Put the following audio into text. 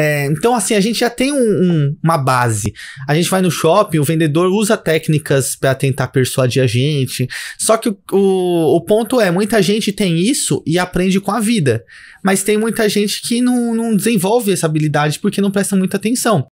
É, então, assim, a gente já tem um, um, uma base. A gente vai no shopping, o vendedor usa técnicas para tentar persuadir a gente. Só que o, o, o, ponto é, muita gente tem isso e aprende com a vida. Mas tem muita gente que não, não desenvolve essa habilidade porque não presta muita atenção.